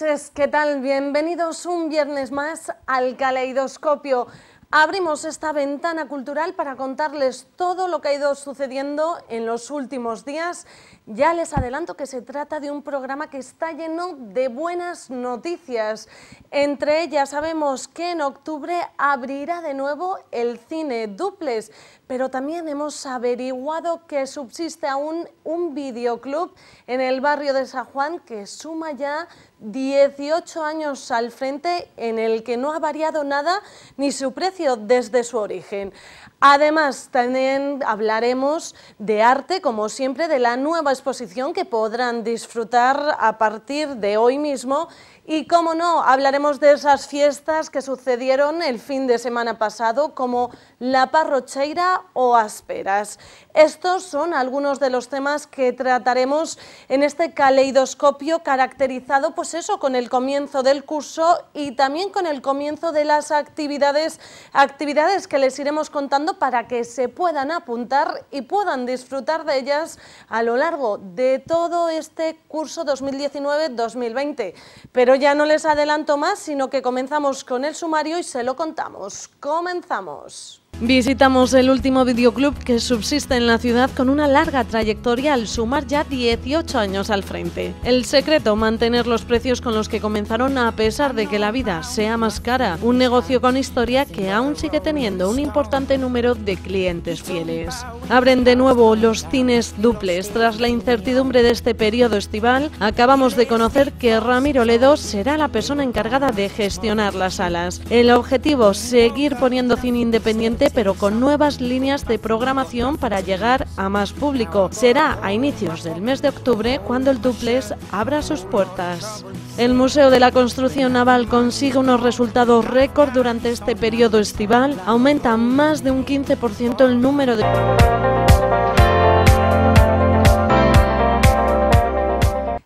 noches, ¿qué tal? Bienvenidos un viernes más al Caleidoscopio. Abrimos esta ventana cultural para contarles todo lo que ha ido sucediendo en los últimos días. Ya les adelanto que se trata de un programa que está lleno de buenas noticias. Entre ellas sabemos que en octubre abrirá de nuevo el cine Duples, pero también hemos averiguado que subsiste aún un videoclub en el barrio de San Juan que suma ya 18 años al frente en el que no ha variado nada ni su precio desde su origen. Además, también hablaremos de arte, como siempre, de la nueva exposición que podrán disfrutar a partir de hoy mismo y cómo no, hablaremos de esas fiestas que sucedieron el fin de semana pasado, como La Parrocheira o Asperas. Estos son algunos de los temas que trataremos en este caleidoscopio caracterizado, pues eso, con el comienzo del curso y también con el comienzo de las actividades, actividades que les iremos contando para que se puedan apuntar y puedan disfrutar de ellas a lo largo de todo este curso 2019-2020. Pero ya no les adelanto más, sino que comenzamos con el sumario y se lo contamos. Comenzamos. Visitamos el último videoclub que subsiste en la ciudad con una larga trayectoria al sumar ya 18 años al frente. El secreto, mantener los precios con los que comenzaron a pesar de que la vida sea más cara, un negocio con historia que aún sigue teniendo un importante número de clientes fieles. Abren de nuevo los cines duples. Tras la incertidumbre de este periodo estival, acabamos de conocer que Ramiro Ledo será la persona encargada de gestionar las salas. El objetivo, seguir poniendo cine independiente pero con nuevas líneas de programación para llegar a más público. Será a inicios del mes de octubre cuando el Duplex abra sus puertas. El Museo de la Construcción Naval consigue unos resultados récord durante este periodo estival. Aumenta más de un 15% el número de...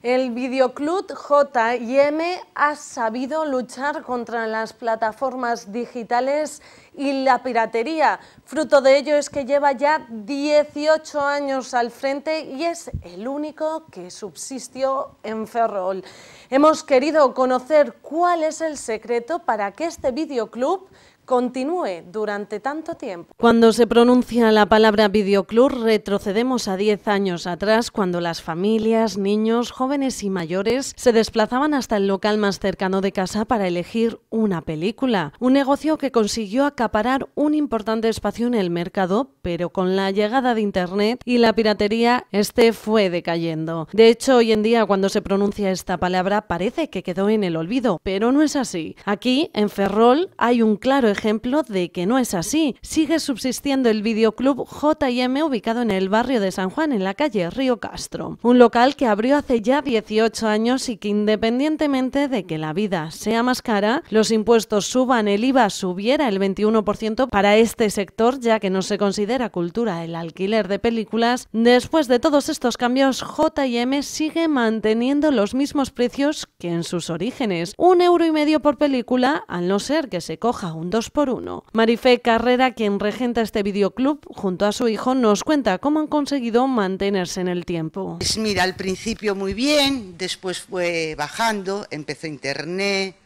El videoclub JM ha sabido luchar contra las plataformas digitales y la piratería. Fruto de ello es que lleva ya 18 años al frente y es el único que subsistió en Ferrol. Hemos querido conocer cuál es el secreto para que este videoclub continúe durante tanto tiempo. Cuando se pronuncia la palabra videoclub, retrocedemos a 10 años atrás, cuando las familias, niños, jóvenes y mayores se desplazaban hasta el local más cercano de casa para elegir una película. Un negocio que consiguió acaparar un importante espacio en el mercado, pero con la llegada de Internet y la piratería, este fue decayendo. De hecho, hoy en día, cuando se pronuncia esta palabra, parece que quedó en el olvido, pero no es así. Aquí, en Ferrol, hay un claro ejemplo ejemplo de que no es así. Sigue subsistiendo el videoclub JM ubicado en el barrio de San Juan, en la calle Río Castro. Un local que abrió hace ya 18 años y que independientemente de que la vida sea más cara, los impuestos suban, el IVA subiera el 21% para este sector, ya que no se considera cultura el alquiler de películas, después de todos estos cambios, JM sigue manteniendo los mismos precios que en sus orígenes. Un euro y medio por película, al no ser que se coja un 2% por uno. Marifé Carrera, quien regenta este videoclub, junto a su hijo, nos cuenta cómo han conseguido mantenerse en el tiempo. Pues mira, al principio muy bien, después fue bajando, empezó internet,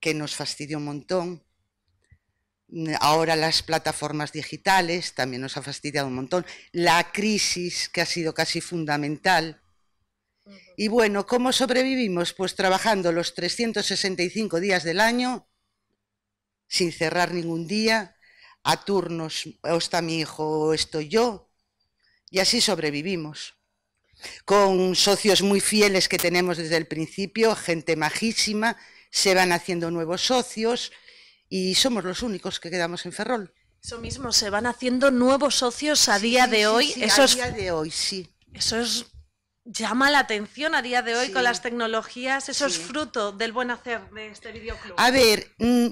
que nos fastidió un montón. Ahora las plataformas digitales también nos ha fastidiado un montón. La crisis, que ha sido casi fundamental. Y bueno, ¿cómo sobrevivimos? Pues trabajando los 365 días del año sin cerrar ningún día, a turnos, o está mi hijo, o estoy yo, y así sobrevivimos. Con socios muy fieles que tenemos desde el principio, gente majísima, se van haciendo nuevos socios y somos los únicos que quedamos en Ferrol. Eso mismo, se van haciendo nuevos socios a día de hoy. eso a día de hoy, sí. Eso es, llama la atención a día de hoy con las tecnologías. Eso es fruto del buen hacer de este videoclub. A ver, mm,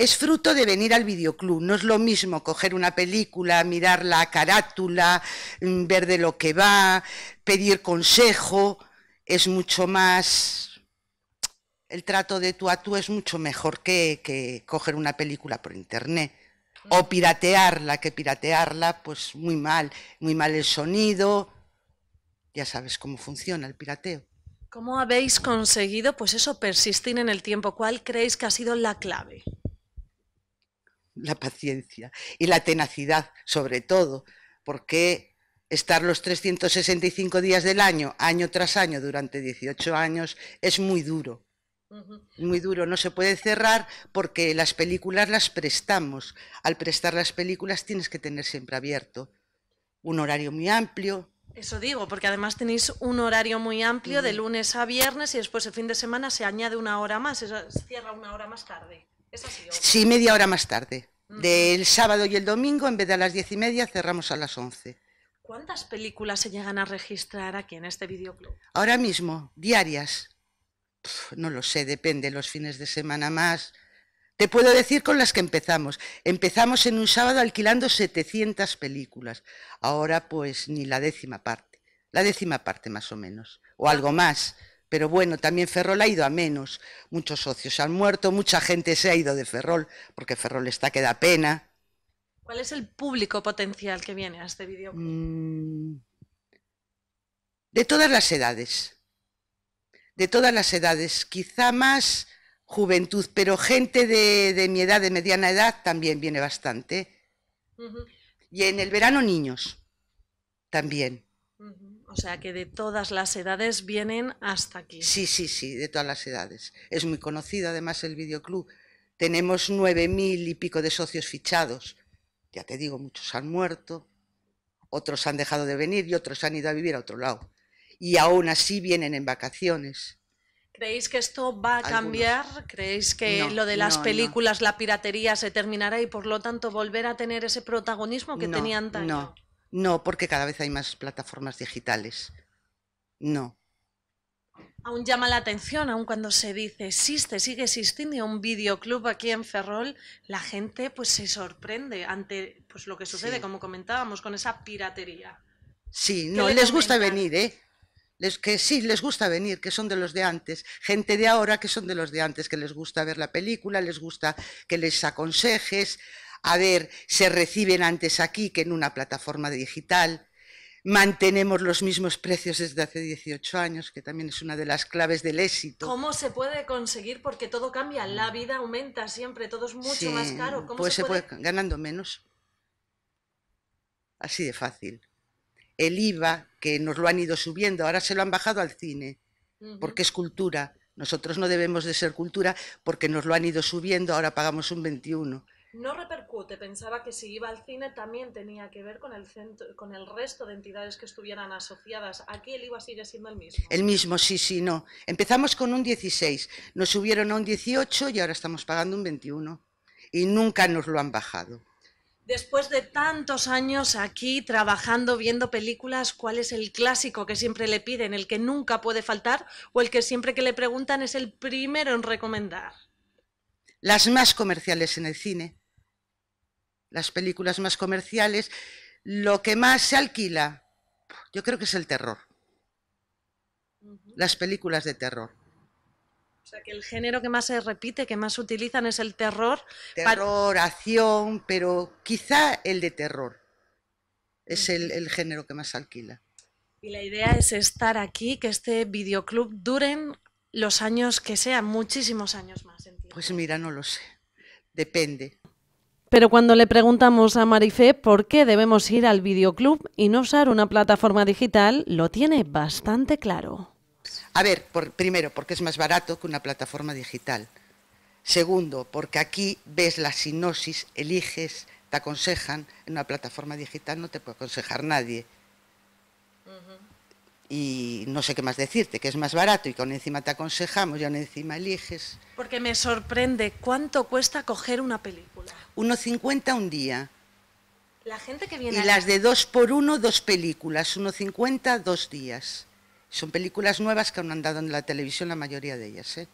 es fruto de venir al videoclub. No es lo mismo coger una película, mirar la carátula, mm, ver de lo que va, pedir consejo. Es mucho más. El trato de tú a tú es mucho mejor que, coger una película por internet. O mm. piratearla, que piratearla, pues muy mal. Muy mal el sonido. Ya sabes cómo funciona el pirateo. ¿Cómo habéis conseguido, pues eso, persistir en el tiempo? ¿Cuál creéis que ha sido la clave? la paciencia y la tenacidad, sobre todo, porque estar los 365 días del año, año tras año, durante 18 años, es muy duro. Muy duro, no se puede cerrar porque las películas las prestamos. Al prestar las películas tienes que tener siempre abierto un horario muy amplio, eso digo, porque además tenéis un horario muy amplio de lunes a viernes y después el fin de semana se añade una hora más, se cierra una hora más tarde. Sí, media hora más tarde. Del sábado y el domingo, en vez de a las diez y media, cerramos a las once. ¿Cuántas películas se llegan a registrar aquí en este videoclub? Ahora mismo, diarias. no lo sé, depende, los fines de semana más. Te puedo decir con las que empezamos. Empezamos en un sábado alquilando 700 películas. Ahora pues ni la décima parte. La décima parte más o menos. O algo más. Pero bueno, también Ferrol ha ido a menos. Muchos socios han muerto, mucha gente se ha ido de Ferrol, porque Ferrol está que da pena. ¿Cuál es el público potencial que viene a este vídeo? Mm. de todas las edades. De todas las edades. Quizá más juventud, pero gente de, mi edad, de mediana edad, también viene bastante. Y en el verano niños también. O sea que de todas las edades vienen hasta aquí. Sí, sí, sí, de todas las edades. Es muy conocido además el videoclub. Tenemos nueve mil y pico de socios fichados. Ya te digo, muchos han muerto, otros han dejado de venir y otros han ido a vivir a otro lado. Y aún así vienen en vacaciones. ¿Creéis que esto va a cambiar? ¿Creéis que lo de las películas, la piratería se terminará y por lo tanto volver a tener ese protagonismo que tenían tan... No, no, porque cada vez hay más plataformas digitales. No. Aún llama la atención, aún cuando se dice existe, sigue existiendo un videoclub aquí en Ferrol, la gente pues se sorprende ante pues lo que sucede, como comentábamos, con esa piratería. Sí, no, les gusta venir, ¿eh? Les, que sí, les gusta venir, que son de los de antes, gente de ahora que son de los de antes, que les gusta ver la película, les gusta que les aconsejes, a ver, se reciben antes aquí que en una plataforma digital. Mantenemos los mismos precios desde hace 18 años, que también es una de las claves del éxito. ¿Cómo se puede conseguir? Porque todo cambia, la vida aumenta siempre, todo es mucho más caro. ¿Cómo pues se, puede... ganando menos. Así de fácil. El IVA, que nos lo han ido subiendo, ahora se lo han bajado al cine, porque es cultura. Nosotros no debemos de ser cultura porque nos lo han ido subiendo, ahora pagamos un 21 no repercute, pensaba que si iba al cine también tenía que ver con el, centro, con el resto de entidades que estuvieran asociadas. Aquí el IVA sigue siendo el mismo. El mismo, sí, sí, no. Empezamos con un 16, nos subieron a un 18 y ahora estamos pagando un 21. Y nunca nos lo han bajado. Después de tantos años aquí trabajando, viendo películas, ¿cuál es el clásico que siempre le piden, el que nunca puede faltar o el que siempre que le preguntan es el primero en recomendar? Las más comerciales en el cine las películas más comerciales, lo que más se alquila, yo creo que es el terror. Las películas de terror. O sea, que el género que más se repite, que más utilizan es el terror. Terror, acción, pero quizá el de terror. Es el, género que más alquila. Y la idea es estar aquí, que este videoclub duren los años que sean, muchísimos años más. Pues mira, no lo sé. Depende. Pero cuando le preguntamos a Marifé por qué debemos ir al videoclub y no usar una plataforma digital, lo tiene bastante claro. A ver, por, primero, porque es más barato que una plataforma digital. Segundo, porque aquí ves la sinosis, eliges, te aconsejan. En una plataforma digital no te puede aconsejar nadie. Y no sé qué más decirte, que es más barato y que aún encima te aconsejamos y aún encima eliges. Porque me sorprende cuánto cuesta coger una película. 1.50 Unos un día. Y las de dos por uno, dos películas, 1,50, dos días. Son películas nuevas que aún han dado en la televisión la mayoría de ellas. ¿eh?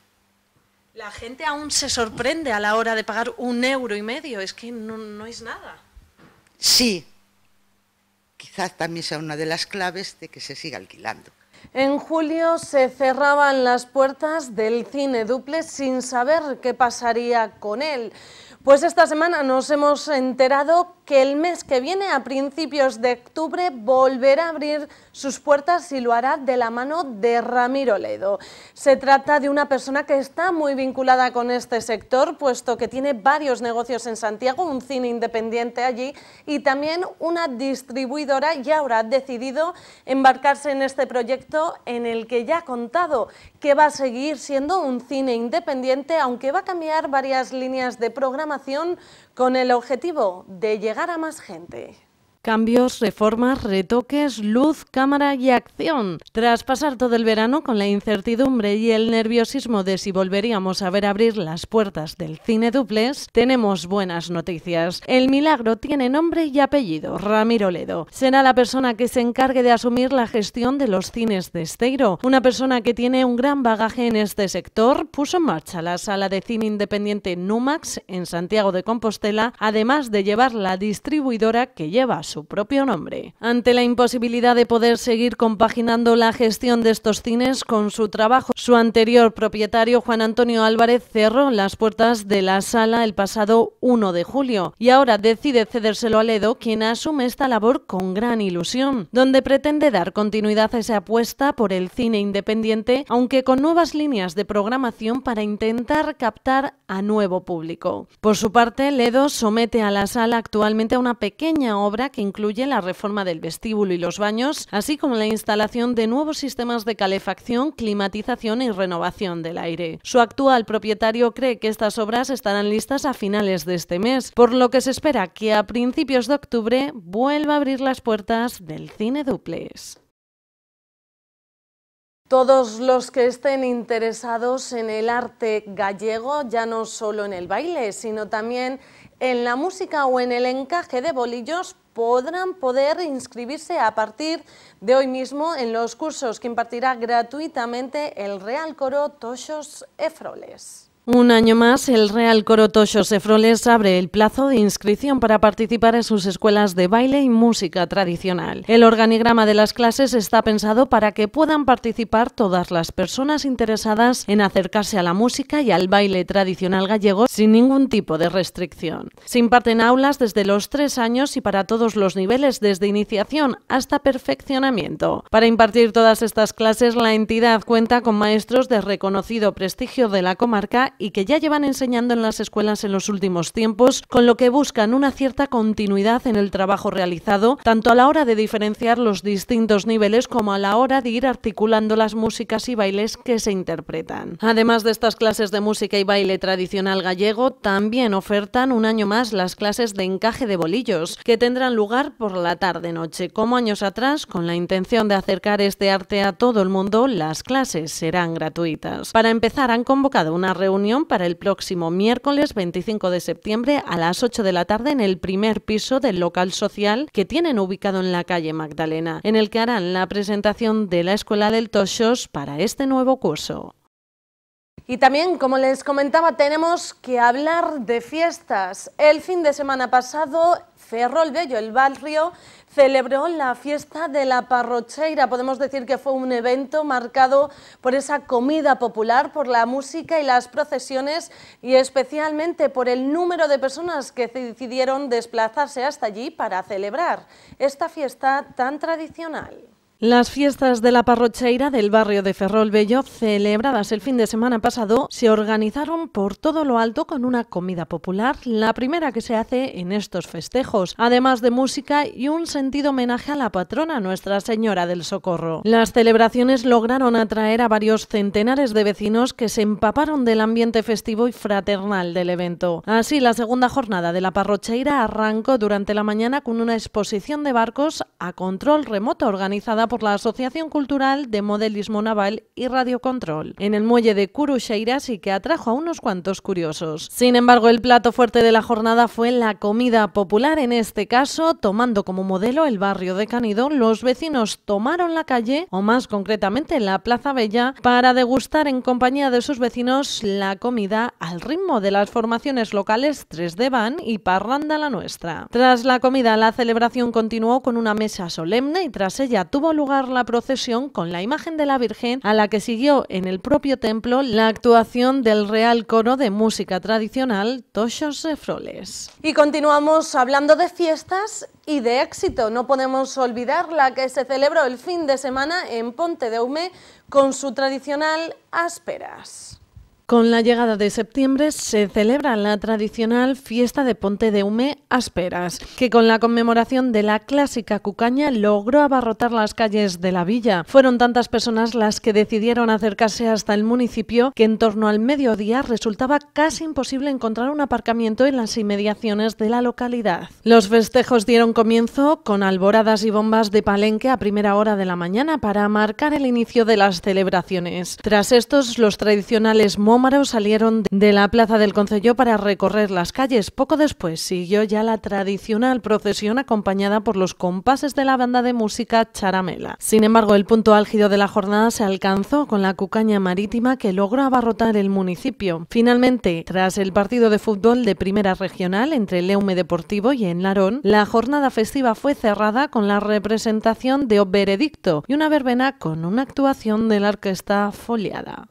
La gente aún se sorprende a la hora de pagar un euro y medio, es que no, no es nada. Sí, quizás también sea una de las claves de que se siga alquilando. En julio se cerraban las puertas del cine duple sin saber qué pasaría con él. Pues esta semana nos hemos enterado que el mes que viene, a principios de octubre, volverá a abrir sus puertas y lo hará de la mano de Ramiro Ledo. Se trata de una persona que está muy vinculada con este sector, puesto que tiene varios negocios en Santiago, un cine independiente allí y también una distribuidora y ahora ha decidido embarcarse en este proyecto en el que ya ha contado que va a seguir siendo un cine independiente, aunque va a cambiar varias líneas de programación con el objetivo de llegar a más gente. Cambios, reformas, retoques, luz, cámara y acción. Tras pasar todo el verano con la incertidumbre y el nerviosismo de si volveríamos a ver abrir las puertas del cine duples, tenemos buenas noticias. El milagro tiene nombre y apellido, Ramiro Ledo. Será la persona que se encargue de asumir la gestión de los cines de Esteiro. Una persona que tiene un gran bagaje en este sector, puso en marcha la sala de cine independiente Numax en Santiago de Compostela, además de llevar la distribuidora que lleva su su propio nombre. Ante la imposibilidad de poder seguir compaginando la gestión de estos cines con su trabajo, su anterior propietario Juan Antonio Álvarez cerró las puertas de la sala el pasado 1 de julio y ahora decide cedérselo a Ledo, quien asume esta labor con gran ilusión, donde pretende dar continuidad a esa apuesta por el cine independiente, aunque con nuevas líneas de programación para intentar captar a nuevo público. Por su parte, Ledo somete a la sala actualmente a una pequeña obra que incluye la reforma del vestíbulo y los baños, así como la instalación de nuevos sistemas de calefacción, climatización y renovación del aire. Su actual propietario cree que estas obras estarán listas a finales de este mes, por lo que se espera que a principios de octubre vuelva a abrir las puertas del cine duplés. Todos los que estén interesados en el arte gallego, ya no solo en el baile, sino también en la música o en el encaje de bolillos, podrán poder inscribirse a partir de hoy mismo en los cursos que impartirá gratuitamente el Real Coro Toshos Efroles. Un año más, el Real Coro Sefroles abre el plazo de inscripción para participar en sus escuelas de baile y música tradicional. El organigrama de las clases está pensado para que puedan participar todas las personas interesadas en acercarse a la música y al baile tradicional gallego sin ningún tipo de restricción. Se imparten aulas desde los tres años y para todos los niveles, desde iniciación hasta perfeccionamiento. Para impartir todas estas clases, la entidad cuenta con maestros de reconocido prestigio de la comarca y que ya llevan enseñando en las escuelas en los últimos tiempos, con lo que buscan una cierta continuidad en el trabajo realizado, tanto a la hora de diferenciar los distintos niveles como a la hora de ir articulando las músicas y bailes que se interpretan. Además de estas clases de música y baile tradicional gallego, también ofertan un año más las clases de encaje de bolillos, que tendrán lugar por la tarde-noche. Como años atrás, con la intención de acercar este arte a todo el mundo, las clases serán gratuitas. Para empezar, han convocado una reunión para el próximo miércoles 25 de septiembre a las 8 de la tarde en el primer piso del local social que tienen ubicado en la calle Magdalena, en el que harán la presentación de la Escuela del Toshos para este nuevo curso. Y también, como les comentaba, tenemos que hablar de fiestas. El fin de semana pasado cerró el Bello, el barrio celebró la fiesta de la parrocheira. Podemos decir que fue un evento marcado por esa comida popular, por la música y las procesiones y especialmente por el número de personas que decidieron desplazarse hasta allí para celebrar esta fiesta tan tradicional. Las fiestas de la parrocheira del barrio de Ferrol Bello, celebradas el fin de semana pasado, se organizaron por todo lo alto con una comida popular, la primera que se hace en estos festejos, además de música y un sentido homenaje a la patrona Nuestra Señora del Socorro. Las celebraciones lograron atraer a varios centenares de vecinos que se empaparon del ambiente festivo y fraternal del evento. Así, la segunda jornada de la parrocheira arrancó durante la mañana con una exposición de barcos a control remoto organizada por la Asociación Cultural de Modelismo Naval y Radiocontrol, en el muelle de Curucheiras y que atrajo a unos cuantos curiosos. Sin embargo, el plato fuerte de la jornada fue la comida popular, en este caso, tomando como modelo el barrio de Canido, los vecinos tomaron la calle, o más concretamente la Plaza Bella, para degustar en compañía de sus vecinos la comida al ritmo de las formaciones locales 3D Van y Parranda la Nuestra. Tras la comida, la celebración continuó con una mesa solemne y tras ella tuvo lugar la procesión con la imagen de la Virgen a la que siguió en el propio templo la actuación del Real Coro de Música Tradicional Toshos de Froles. Y continuamos hablando de fiestas y de éxito. No podemos olvidar la que se celebró el fin de semana en Ponte de Hume con su tradicional Ásperas. Con la llegada de septiembre se celebra la tradicional fiesta de Ponte de Hume Asperas, que con la conmemoración de la clásica cucaña logró abarrotar las calles de la villa. Fueron tantas personas las que decidieron acercarse hasta el municipio que en torno al mediodía resultaba casi imposible encontrar un aparcamiento en las inmediaciones de la localidad. Los festejos dieron comienzo con alboradas y bombas de palenque a primera hora de la mañana para marcar el inicio de las celebraciones. Tras estos, los tradicionales salieron de la plaza del Concello para recorrer las calles. Poco después siguió ya la tradicional procesión acompañada por los compases de la banda de música Charamela. Sin embargo, el punto álgido de la jornada se alcanzó con la cucaña marítima que logró abarrotar el municipio. Finalmente, tras el partido de fútbol de primera regional entre Leume Deportivo y Enlarón, la jornada festiva fue cerrada con la representación de Oberedicto y una verbena con una actuación de la orquesta foliada.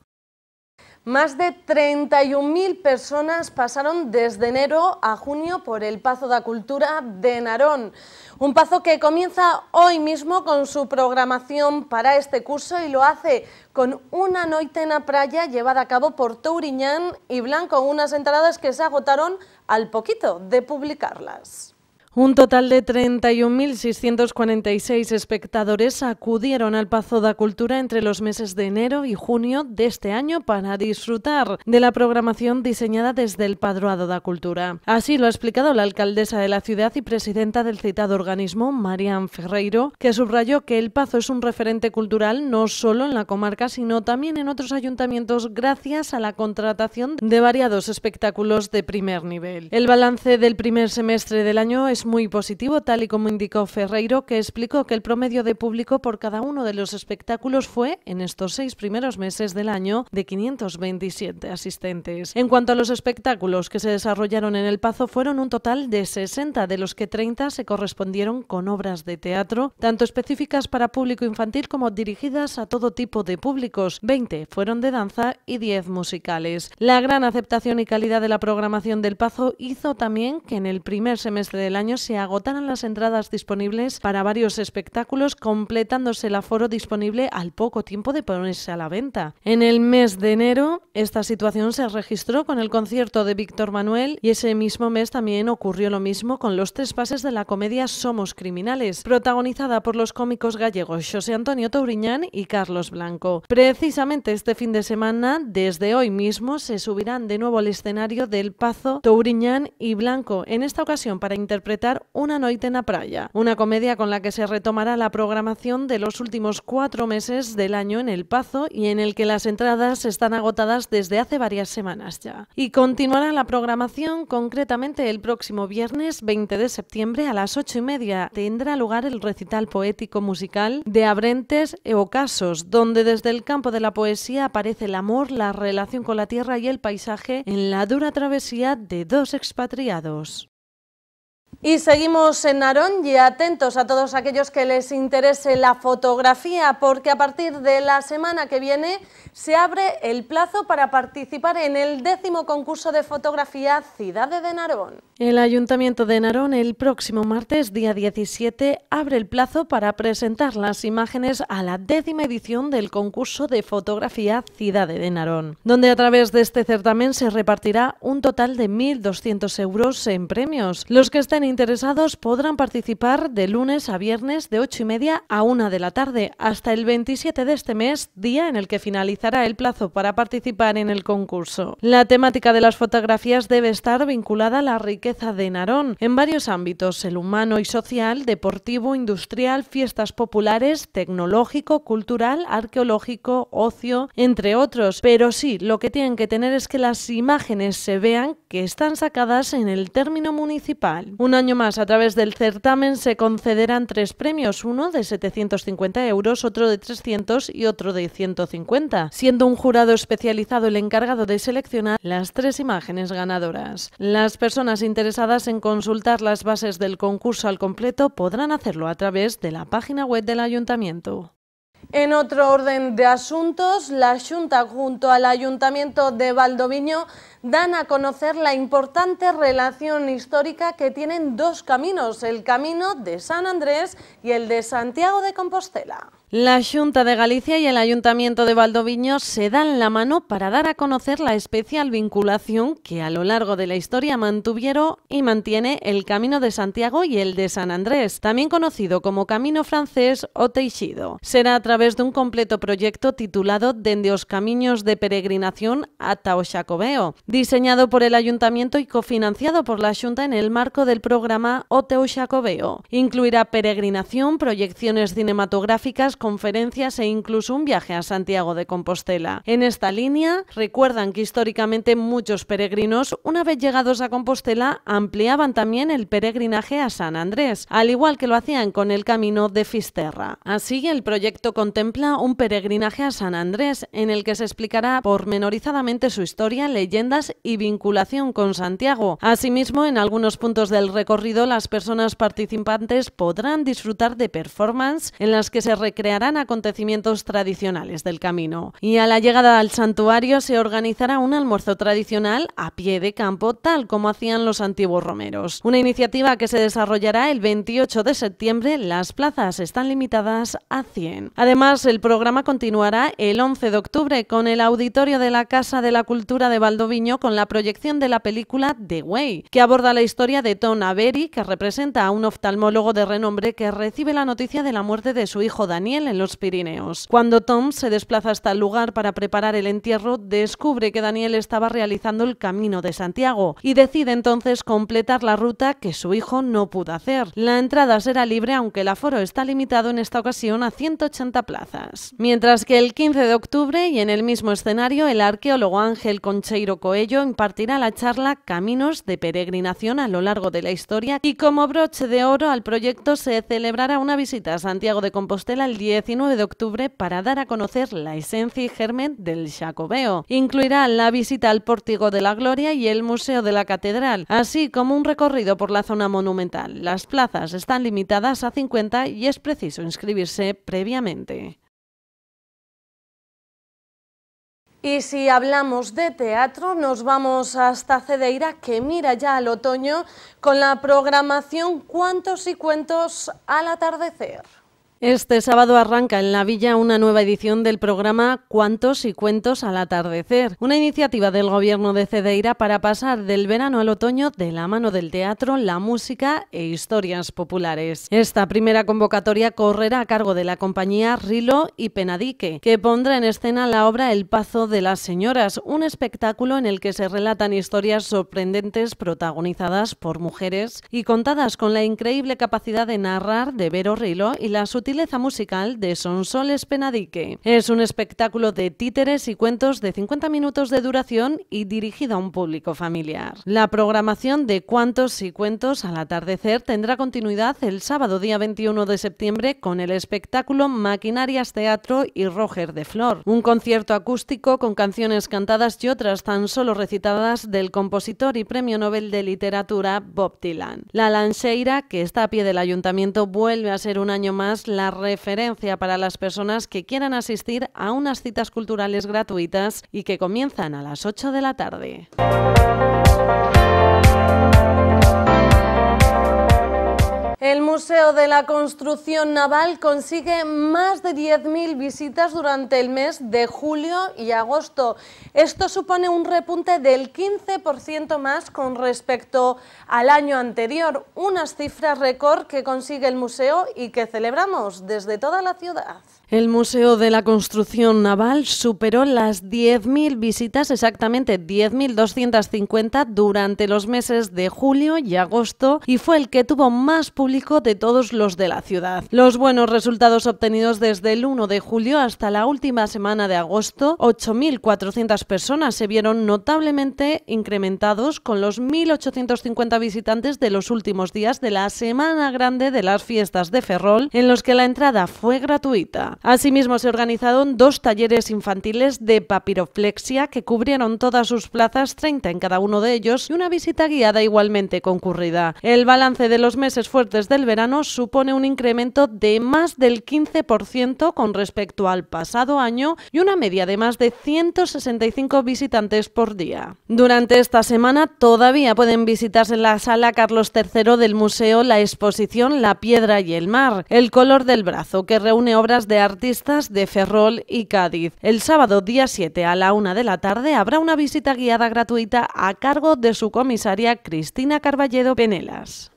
Más de 31.000 personas pasaron desde enero a junio por el Pazo la Cultura de Narón, un pazo que comienza hoy mismo con su programación para este curso y lo hace con una noite en la playa llevada a cabo por Touriñán y Blanco, unas entradas que se agotaron al poquito de publicarlas. Un total de 31.646 espectadores acudieron al Pazo da Cultura entre los meses de enero y junio de este año para disfrutar de la programación diseñada desde el Padroado da Cultura. Así lo ha explicado la alcaldesa de la ciudad y presidenta del citado organismo, Marian Ferreiro, que subrayó que el Pazo es un referente cultural no solo en la comarca, sino también en otros ayuntamientos gracias a la contratación de variados espectáculos de primer nivel. El balance del primer semestre del año es muy positivo, tal y como indicó Ferreiro, que explicó que el promedio de público por cada uno de los espectáculos fue, en estos seis primeros meses del año, de 527 asistentes. En cuanto a los espectáculos que se desarrollaron en el Pazo, fueron un total de 60, de los que 30 se correspondieron con obras de teatro, tanto específicas para público infantil como dirigidas a todo tipo de públicos. 20 fueron de danza y 10 musicales. La gran aceptación y calidad de la programación del Pazo hizo también que en el primer semestre del año se agotaran las entradas disponibles para varios espectáculos, completándose el aforo disponible al poco tiempo de ponerse a la venta. En el mes de enero, esta situación se registró con el concierto de Víctor Manuel y ese mismo mes también ocurrió lo mismo con los tres pases de la comedia Somos Criminales, protagonizada por los cómicos gallegos José Antonio Touriñán y Carlos Blanco. Precisamente este fin de semana, desde hoy mismo, se subirán de nuevo al escenario del Pazo Touriñán y Blanco, en esta ocasión para interpretar una Una noite la playa, una comedia con la que se retomará la programación de los últimos cuatro meses del año en El Pazo y en el que las entradas están agotadas desde hace varias semanas ya. Y continuará la programación concretamente el próximo viernes 20 de septiembre a las ocho y media. Tendrá lugar el recital poético musical de Abrentes e Ocasos, donde desde el campo de la poesía aparece el amor, la relación con la tierra y el paisaje en la dura travesía de dos expatriados. Y seguimos en Narón y atentos a todos aquellos que les interese la fotografía, porque a partir de la semana que viene se abre el plazo para participar en el décimo concurso de fotografía ciudad de Narón. El Ayuntamiento de Narón el próximo martes, día 17, abre el plazo para presentar las imágenes a la décima edición del concurso de fotografía ciudad de Narón, donde a través de este certamen se repartirá un total de 1.200 euros en premios. Los que estén interesados podrán participar de lunes a viernes de 8 y media a 1 de la tarde hasta el 27 de este mes, día en el que finalizará el plazo para participar en el concurso. La temática de las fotografías debe estar vinculada a la riqueza de Narón en varios ámbitos, el humano y social, deportivo, industrial, fiestas populares, tecnológico, cultural, arqueológico, ocio, entre otros. Pero sí, lo que tienen que tener es que las imágenes se vean que están sacadas en el término municipal año más, a través del certamen se concederán tres premios, uno de 750 euros, otro de 300 y otro de 150, siendo un jurado especializado el encargado de seleccionar las tres imágenes ganadoras. Las personas interesadas en consultar las bases del concurso al completo podrán hacerlo a través de la página web del ayuntamiento. En otro orden de asuntos, la Junta junto al Ayuntamiento de Valdoviño dan a conocer la importante relación histórica que tienen dos caminos, el camino de San Andrés y el de Santiago de Compostela. La Junta de Galicia y el Ayuntamiento de Valdoviño se dan la mano para dar a conocer la especial vinculación que a lo largo de la historia mantuvieron y mantiene el Camino de Santiago y el de San Andrés, también conocido como Camino Francés o Teixido. Será a través de un completo proyecto titulado Dende os caminos de Peregrinación a o diseñado por el Ayuntamiento y cofinanciado por la Junta en el marco del programa Ote Incluirá peregrinación, proyecciones cinematográficas, conferencias e incluso un viaje a Santiago de Compostela. En esta línea, recuerdan que históricamente muchos peregrinos, una vez llegados a Compostela, ampliaban también el peregrinaje a San Andrés, al igual que lo hacían con el camino de Fisterra. Así, el proyecto contempla un peregrinaje a San Andrés, en el que se explicará pormenorizadamente su historia, leyendas y vinculación con Santiago. Asimismo, en algunos puntos del recorrido, las personas participantes podrán disfrutar de performance en las que se recrean ...crearán acontecimientos tradicionales del camino. Y a la llegada al santuario se organizará un almuerzo tradicional a pie de campo, tal como hacían los antiguos romeros. Una iniciativa que se desarrollará el 28 de septiembre. Las plazas están limitadas a 100. Además, el programa continuará el 11 de octubre con el auditorio de la Casa de la Cultura de Valdoviño con la proyección de la película The Way, que aborda la historia de Tom Avery... que representa a un oftalmólogo de renombre que recibe la noticia de la muerte de su hijo Daniel en los Pirineos. Cuando Tom se desplaza hasta el lugar para preparar el entierro, descubre que Daniel estaba realizando el camino de Santiago y decide entonces completar la ruta que su hijo no pudo hacer. La entrada será libre aunque el aforo está limitado en esta ocasión a 180 plazas. Mientras que el 15 de octubre y en el mismo escenario, el arqueólogo Ángel Concheiro Coello impartirá la charla Caminos de Peregrinación a lo largo de la historia y como broche de oro al proyecto se celebrará una visita a Santiago de Compostela el día 19 de octubre para dar a conocer la esencia y germen del Jacobeo. Incluirá la visita al Portigo de la Gloria y el Museo de la Catedral, así como un recorrido por la zona monumental. Las plazas están limitadas a 50 y es preciso inscribirse previamente. Y si hablamos de teatro, nos vamos hasta Cedeira, que mira ya al otoño con la programación Cuantos y Cuentos al atardecer. Este sábado arranca en la villa una nueva edición del programa Cuantos y Cuentos al Atardecer, una iniciativa del gobierno de Cedeira para pasar del verano al otoño de la mano del teatro, la música e historias populares. Esta primera convocatoria correrá a cargo de la compañía Rilo y Penadique, que pondrá en escena la obra El Pazo de las Señoras, un espectáculo en el que se relatan historias sorprendentes protagonizadas por mujeres y contadas con la increíble capacidad de narrar de Vero Rilo y las musical de Sonsoles Penadique. Es un espectáculo de títeres y cuentos de 50 minutos de duración y dirigido a un público familiar. La programación de cuantos y cuentos al atardecer tendrá continuidad el sábado día 21 de septiembre con el espectáculo Maquinarias Teatro y Roger de Flor, un concierto acústico con canciones cantadas y otras tan solo recitadas del compositor y premio Nobel de Literatura Bob Dylan. La Lancheira, que está a pie del ayuntamiento, vuelve a ser un año más la referencia para las personas que quieran asistir a unas citas culturales gratuitas y que comienzan a las 8 de la tarde. El Museo de la Construcción Naval consigue más de 10.000 visitas durante el mes de julio y agosto. Esto supone un repunte del 15% más con respecto al año anterior, unas cifras récord que consigue el museo y que celebramos desde toda la ciudad. El Museo de la Construcción Naval superó las 10.000 visitas, exactamente 10.250 durante los meses de julio y agosto, y fue el que tuvo más público de todos los de la ciudad. Los buenos resultados obtenidos desde el 1 de julio hasta la última semana de agosto, 8.400 personas se vieron notablemente incrementados con los 1.850 visitantes de los últimos días de la Semana Grande de las Fiestas de Ferrol, en los que la entrada fue gratuita. Asimismo, se organizaron dos talleres infantiles de papiroflexia que cubrieron todas sus plazas, 30 en cada uno de ellos, y una visita guiada igualmente concurrida. El balance de los meses fuertes del verano supone un incremento de más del 15% con respecto al pasado año y una media de más de 165 visitantes por día. Durante esta semana todavía pueden visitarse en la sala Carlos III del museo la exposición La piedra y el mar, el color del brazo, que reúne obras de artistas de Ferrol y Cádiz. El sábado día 7 a la una de la tarde habrá una visita guiada gratuita a cargo de su comisaria Cristina Carballedo Venelas.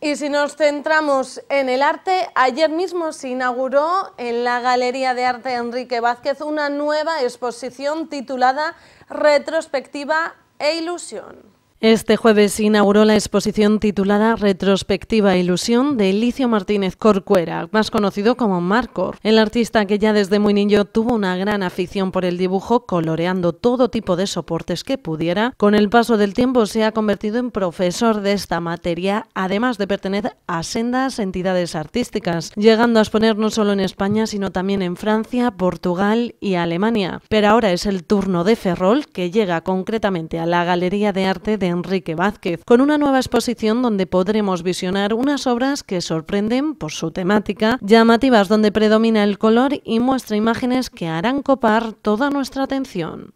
Y si nos centramos en el arte, ayer mismo se inauguró en la Galería de Arte Enrique Vázquez una nueva exposición titulada Retrospectiva e Ilusión. Este jueves inauguró la exposición titulada Retrospectiva e Ilusión de Licio Martínez Corcuera, más conocido como Marcor, el artista que ya desde muy niño tuvo una gran afición por el dibujo, coloreando todo tipo de soportes que pudiera. Con el paso del tiempo se ha convertido en profesor de esta materia, además de pertenecer a sendas entidades artísticas, llegando a exponer no solo en España, sino también en Francia, Portugal y Alemania. Pero ahora es el turno de Ferrol, que llega concretamente a la Galería de Arte de Enrique Vázquez, con una nueva exposición donde podremos visionar unas obras que sorprenden por su temática, llamativas donde predomina el color y muestra imágenes que harán copar toda nuestra atención.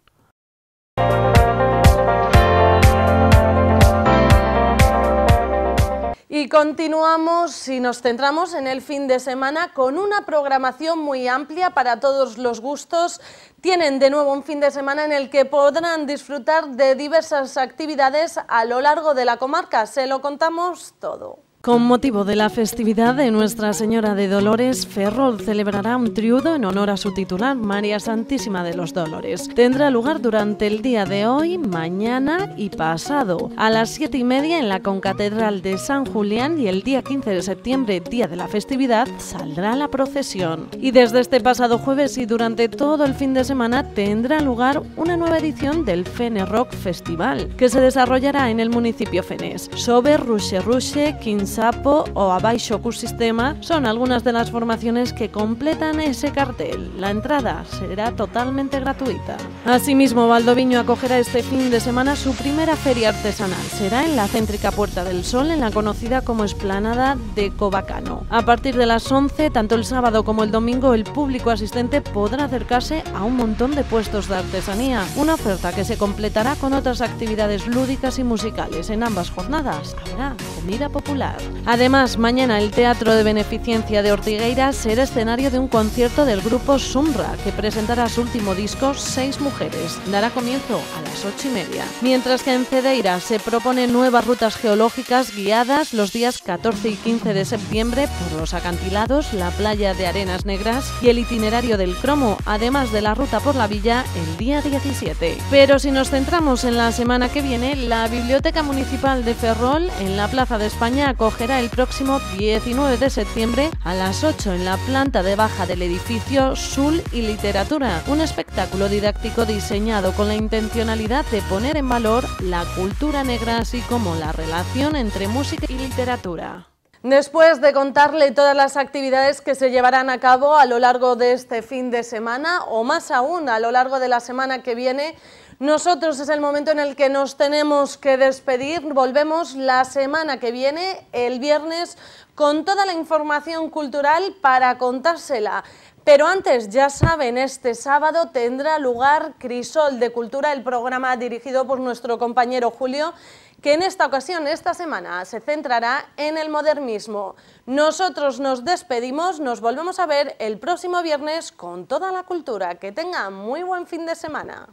Y continuamos y nos centramos en el fin de semana con una programación muy amplia para todos los gustos. Tienen de nuevo un fin de semana en el que podrán disfrutar de diversas actividades a lo largo de la comarca. Se lo contamos todo. Con motivo de la festividad de Nuestra Señora de Dolores, Ferrol celebrará un triudo en honor a su titular, María Santísima de los Dolores. Tendrá lugar durante el día de hoy, mañana y pasado, a las siete y media en la Concatedral de San Julián y el día 15 de septiembre, día de la festividad, saldrá la procesión. Y desde este pasado jueves y durante todo el fin de semana tendrá lugar una nueva edición del Fene Rock Festival, que se desarrollará en el municipio Fenés. Sober Ruche Ruche 15 Sapo o Abaixo Shoku Sistema son algunas de las formaciones que completan ese cartel. La entrada será totalmente gratuita. Asimismo, Valdoviño acogerá este fin de semana su primera feria artesanal. Será en la céntrica Puerta del Sol, en la conocida como Esplanada de Covacano. A partir de las 11, tanto el sábado como el domingo, el público asistente podrá acercarse a un montón de puestos de artesanía, una oferta que se completará con otras actividades lúdicas y musicales. En ambas jornadas habrá comida popular. Además, mañana el Teatro de Beneficencia de Ortigueira será escenario de un concierto del grupo Sumra, que presentará su último disco, Seis Mujeres. Dará comienzo a las ocho y media. Mientras que en Cedeira se proponen nuevas rutas geológicas guiadas los días 14 y 15 de septiembre por los acantilados, la playa de Arenas Negras y el itinerario del cromo, además de la ruta por la villa el día 17. Pero si nos centramos en la semana que viene, la Biblioteca Municipal de Ferrol, en la Plaza de España, el próximo 19 de septiembre a las 8 en la planta de baja del edificio Sul y Literatura, un espectáculo didáctico diseñado con la intencionalidad de poner en valor la cultura negra así como la relación entre música y literatura. Después de contarle todas las actividades que se llevarán a cabo a lo largo de este fin de semana o más aún a lo largo de la semana que viene, nosotros es el momento en el que nos tenemos que despedir. Volvemos la semana que viene, el viernes, con toda la información cultural para contársela. Pero antes, ya saben, este sábado tendrá lugar Crisol de Cultura, el programa dirigido por nuestro compañero Julio, que en esta ocasión, esta semana, se centrará en el modernismo. Nosotros nos despedimos, nos volvemos a ver el próximo viernes con toda la cultura. Que tengan muy buen fin de semana.